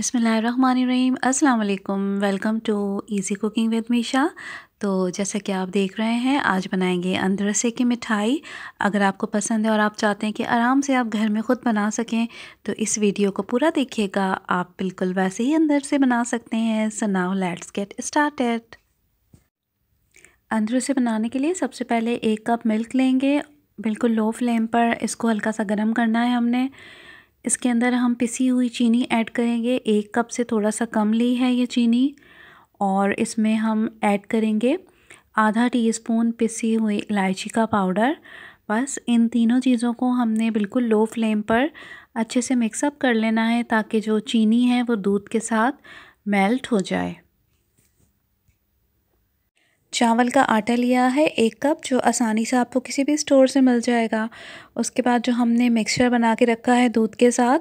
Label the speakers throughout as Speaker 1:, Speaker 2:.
Speaker 1: बिसमीम अल्लाम welcome to easy cooking with Misha तो जैसा कि आप देख रहे हैं आज बनाएंगे अंदरसे की मिठाई अगर आपको पसंद है और आप चाहते हैं कि आराम से आप घर में ख़ुद बना सकें तो इस वीडियो को पूरा देखिएगा आप बिल्कुल वैसे ही अंदर से बना सकते हैं so now let's get started अंदर से बनाने के लिए सबसे पहले एक कप मिल्क लेंगे बिल्कुल लो फ्लेम पर इसको हल्का सा गर्म करना है हमने इसके अंदर हम पिसी हुई चीनी ऐड करेंगे एक कप से थोड़ा सा कम ली है ये चीनी और इसमें हम ऐड करेंगे आधा टीस्पून पिसी हुई इलायची का पाउडर बस इन तीनों चीज़ों को हमने बिल्कुल लो फ्लेम पर अच्छे से मिक्सअप कर लेना है ताकि जो चीनी है वो दूध के साथ मेल्ट हो जाए चावल का आटा लिया है एक कप जो आसानी से आपको किसी भी स्टोर से मिल जाएगा उसके बाद जो हमने मिक्सचर बना के रखा है दूध के साथ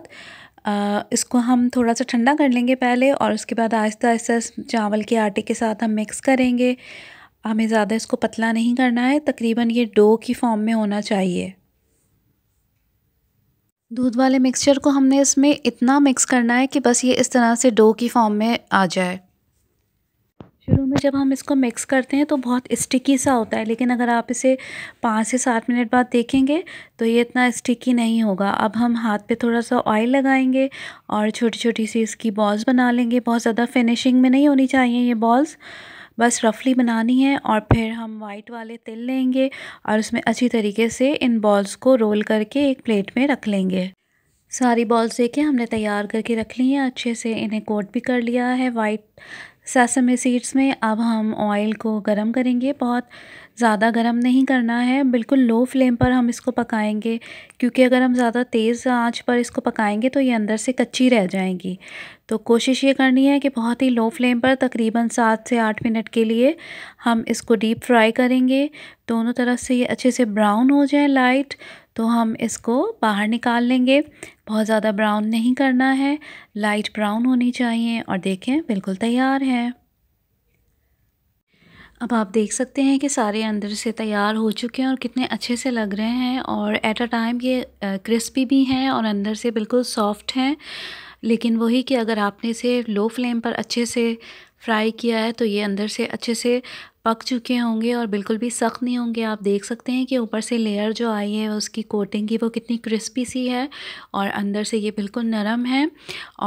Speaker 1: आ, इसको हम थोड़ा सा ठंडा कर लेंगे पहले और उसके बाद आहिस्ता आहिस्ता चावल के आटे के साथ हम मिक्स करेंगे हमें ज़्यादा इसको पतला नहीं करना है तकरीबन ये डो की फॉर्म में होना चाहिए दूध वाले मिक्सचर को हमने इसमें इतना मिक्स करना है कि बस ये इस तरह से डो की फॉर्म में आ जाए शुरू में जब हम इसको मिक्स करते हैं तो बहुत स्टिकी सा होता है लेकिन अगर आप इसे पाँच से सात मिनट बाद देखेंगे तो ये इतना स्टिकी नहीं होगा अब हम हाथ पे थोड़ा सा ऑयल लगाएंगे और छोटी छोटी सी इसकी बॉल्स बना लेंगे बहुत ज़्यादा फिनिशिंग में नहीं होनी चाहिए ये बॉल्स बस रफली बनानी है और फिर हम वाइट वाले तिल लेंगे और उसमें अच्छी तरीके से इन बॉल्स को रोल करके एक प्लेट में रख लेंगे सारी बॉल्स देखे हमने तैयार करके रख ली हैं अच्छे से इन्हें कोट भी कर लिया है वाइट सेसमे सीड्स में अब हम ऑयल को गरम करेंगे बहुत ज़्यादा गरम नहीं करना है बिल्कुल लो फ्लेम पर हम इसको पकाएंगे क्योंकि अगर हम ज़्यादा तेज़ आंच पर इसको पकाएंगे तो ये अंदर से कच्ची रह जाएंगी तो कोशिश ये करनी है कि बहुत ही लो फ्लेम पर तकरीबन सात से आठ मिनट के लिए हम इसको डीप फ्राई करेंगे दोनों तरफ से ये अच्छे से ब्राउन हो जाए लाइट तो हम इसको बाहर निकाल लेंगे बहुत ज़्यादा ब्राउन नहीं करना है लाइट ब्राउन होनी चाहिए और देखें बिल्कुल तैयार है अब आप देख सकते हैं कि सारे अंदर से तैयार हो चुके हैं और कितने अच्छे से लग रहे हैं और एट अ टाइम ये क्रिस्पी भी हैं और अंदर से बिल्कुल सॉफ्ट हैं लेकिन वही कि अगर आपने इसे लो फ्लेम पर अच्छे से फ्राई किया है तो ये अंदर से अच्छे से पक चुके होंगे और बिल्कुल भी सख्त नहीं होंगे आप देख सकते हैं कि ऊपर से लेयर जो आई है उसकी कोटिंग की वो कितनी क्रिस्पी सी है और अंदर से ये बिल्कुल नरम है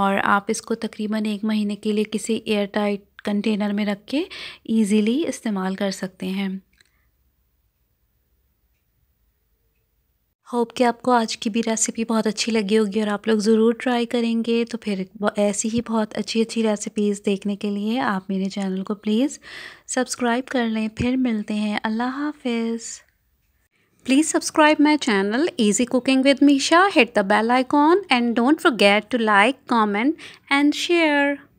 Speaker 1: और आप इसको तकरीबन एक महीने के लिए किसी एयर टाइट कंटेनर में रख के ईज़िली इस्तेमाल कर सकते हैं होप कि आपको आज की भी रेसिपी बहुत अच्छी लगी होगी और आप लोग ज़रूर ट्राई करेंगे तो फिर ऐसी ही बहुत अच्छी अच्छी रेसिपीज़ देखने के लिए आप मेरे चैनल को प्लीज़ सब्सक्राइब कर लें फिर मिलते हैं अल्लाह हाफिज़ please subscribe my channel easy cooking with Misha hit the bell icon and don't forget to like comment and share